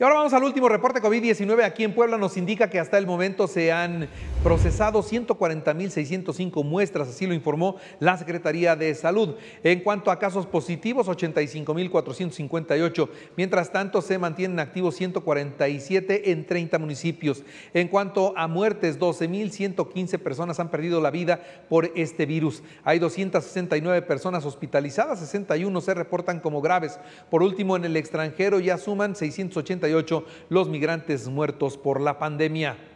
Y ahora vamos al último reporte COVID-19 aquí en Puebla. Nos indica que hasta el momento se han procesado 140.605 muestras, así lo informó la Secretaría de Salud. En cuanto a casos positivos, 85.458. Mientras tanto, se mantienen activos 147 en 30 municipios. En cuanto a muertes, 12.115 personas han perdido la vida por este virus. Hay 269 personas hospitalizadas, 61 se reportan como graves. Por último, en el extranjero ya suman 680 los migrantes muertos por la pandemia.